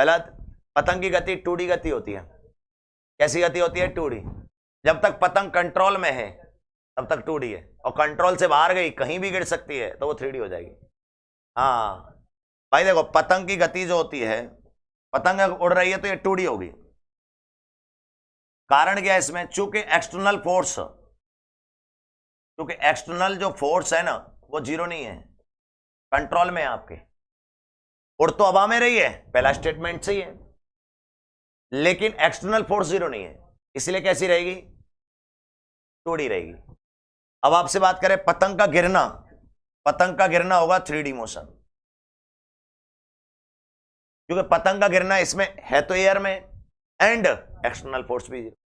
गलत पतंग की गति टू गति होती है कैसी गति होती है टू जब तक पतंग कंट्रोल में है तब तक टू है और कंट्रोल से बाहर गई कहीं भी गिर सकती है तो वो थ्री हो जाएगी हाँ भाई देखो पतंग की गति जो होती है पतंग उड़ रही है तो ये टू होगी कारण क्या है इसमें चूंकि एक्सटर्नल फोर्स क्योंकि एक्सटर्नल जो फोर्स है ना वो जीरो नहीं है कंट्रोल में है आपके और तो अबा में रही है पहला स्टेटमेंट सही है लेकिन एक्सटर्नल फोर्स जीरो नहीं है इसलिए कैसी रहेगी टूडी रहेगी अब आपसे बात करें पतंग का गिरना पतंग का गिरना होगा थ्री डी मोशन क्योंकि पतंग का गिरना इसमें है तो एयर में एंड एक्सटर्नल फोर्स भी जीरो